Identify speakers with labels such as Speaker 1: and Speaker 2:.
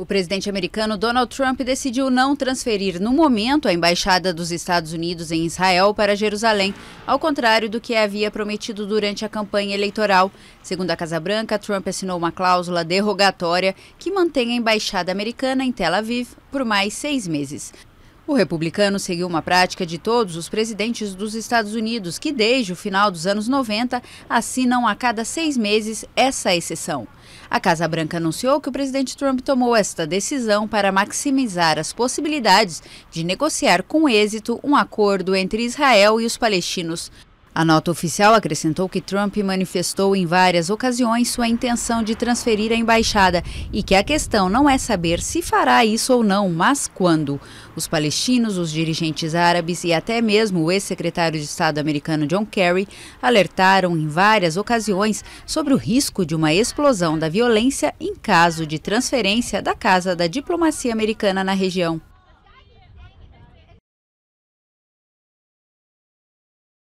Speaker 1: O presidente americano Donald Trump decidiu não transferir, no momento, a embaixada dos Estados Unidos em Israel para Jerusalém, ao contrário do que havia prometido durante a campanha eleitoral. Segundo a Casa Branca, Trump assinou uma cláusula derrogatória que mantém a embaixada americana em Tel Aviv por mais seis meses. O republicano seguiu uma prática de todos os presidentes dos Estados Unidos, que desde o final dos anos 90 assinam a cada seis meses essa exceção. A Casa Branca anunciou que o presidente Trump tomou esta decisão para maximizar as possibilidades de negociar com êxito um acordo entre Israel e os palestinos. A nota oficial acrescentou que Trump manifestou em várias ocasiões sua intenção de transferir a embaixada e que a questão não é saber se fará isso ou não, mas quando. Os palestinos, os dirigentes árabes e até mesmo o ex-secretário de Estado americano John Kerry alertaram em várias ocasiões sobre o risco de uma explosão da violência em caso de transferência da Casa da Diplomacia Americana na região.